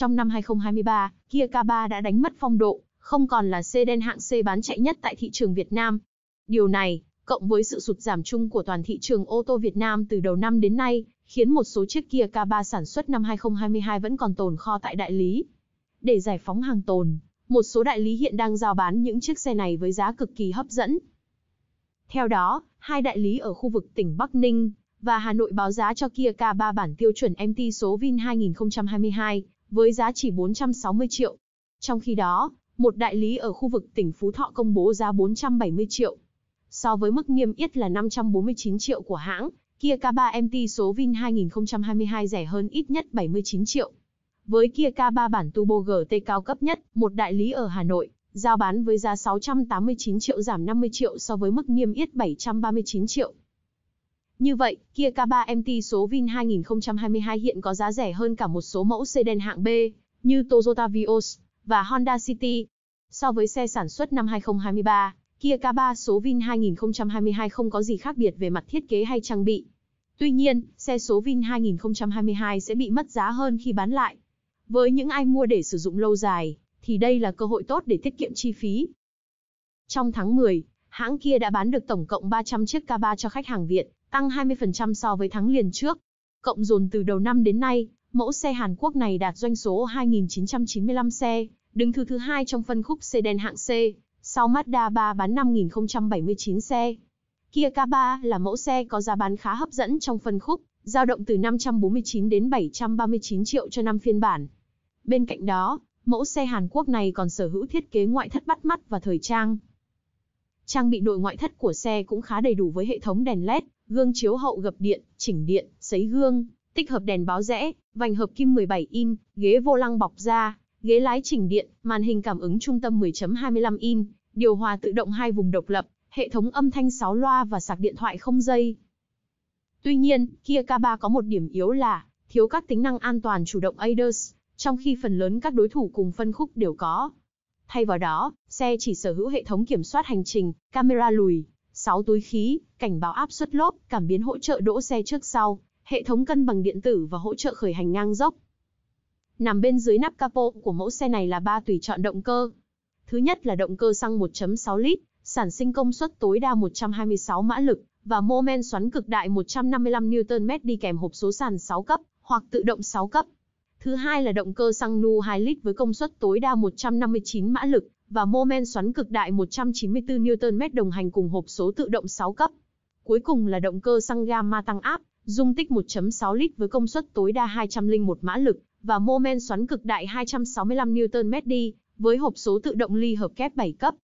Trong năm 2023, Kia K3 đã đánh mất phong độ, không còn là xe đen hạng C bán chạy nhất tại thị trường Việt Nam. Điều này, cộng với sự sụt giảm chung của toàn thị trường ô tô Việt Nam từ đầu năm đến nay, khiến một số chiếc Kia K3 sản xuất năm 2022 vẫn còn tồn kho tại đại lý. Để giải phóng hàng tồn, một số đại lý hiện đang giao bán những chiếc xe này với giá cực kỳ hấp dẫn. Theo đó, hai đại lý ở khu vực tỉnh Bắc Ninh và Hà Nội báo giá cho Kia K3 bản tiêu chuẩn MT số Vin 2022 với giá chỉ 460 triệu. Trong khi đó, một đại lý ở khu vực tỉnh Phú Thọ công bố giá 470 triệu. So với mức niêm yết là 549 triệu của hãng, Kia K3 MT số Vin 2022 rẻ hơn ít nhất 79 triệu. Với Kia K3 bản Turbo GT cao cấp nhất, một đại lý ở Hà Nội, giao bán với giá 689 triệu giảm 50 triệu so với mức niêm yết 739 triệu. Như vậy, Kia K3 MT số Vin 2022 hiện có giá rẻ hơn cả một số mẫu xe sedan hạng B như Toyota Vios và Honda City. So với xe sản xuất năm 2023, Kia K3 số Vin 2022 không có gì khác biệt về mặt thiết kế hay trang bị. Tuy nhiên, xe số Vin 2022 sẽ bị mất giá hơn khi bán lại. Với những ai mua để sử dụng lâu dài, thì đây là cơ hội tốt để tiết kiệm chi phí. Trong tháng 10, hãng Kia đã bán được tổng cộng 300 chiếc K3 cho khách hàng Việt tăng 20% so với tháng liền trước. Cộng dồn từ đầu năm đến nay, mẫu xe Hàn Quốc này đạt doanh số 2.995 xe, đứng thứ thứ hai trong phân khúc sedan hạng C, sau Mazda 3 bán 5.079 xe. Kia K3 là mẫu xe có giá bán khá hấp dẫn trong phân khúc, giao động từ 549 đến 739 triệu cho năm phiên bản. Bên cạnh đó, mẫu xe Hàn Quốc này còn sở hữu thiết kế ngoại thất bắt mắt và thời trang. Trang bị nội ngoại thất của xe cũng khá đầy đủ với hệ thống đèn LED, gương chiếu hậu gập điện, chỉnh điện, sấy gương, tích hợp đèn báo rẽ, vành hợp kim 17 in, ghế vô lăng bọc da, ghế lái chỉnh điện, màn hình cảm ứng trung tâm 10.25 in, điều hòa tự động hai vùng độc lập, hệ thống âm thanh 6 loa và sạc điện thoại không dây. Tuy nhiên, Kia K3 có một điểm yếu là thiếu các tính năng an toàn chủ động ADAS, e trong khi phần lớn các đối thủ cùng phân khúc đều có. Thay vào đó, xe chỉ sở hữu hệ thống kiểm soát hành trình, camera lùi, 6 túi khí, cảnh báo áp suất lốp, cảm biến hỗ trợ đỗ xe trước sau, hệ thống cân bằng điện tử và hỗ trợ khởi hành ngang dốc. Nằm bên dưới nắp capo của mẫu xe này là ba tùy chọn động cơ. Thứ nhất là động cơ xăng 1.6 lít, sản sinh công suất tối đa 126 mã lực và mô men xoắn cực đại 155 Nm đi kèm hộp số sàn 6 cấp hoặc tự động 6 cấp. Thứ hai là động cơ xăng Nu 2 lít với công suất tối đa 159 mã lực và mô men xoắn cực đại 194 Nm đồng hành cùng hộp số tự động 6 cấp. Cuối cùng là động cơ xăng gamma tăng áp, dung tích 1.6 lít với công suất tối đa 201 mã lực và mô men xoắn cực đại 265 Nm đi, với hộp số tự động ly hợp kép 7 cấp.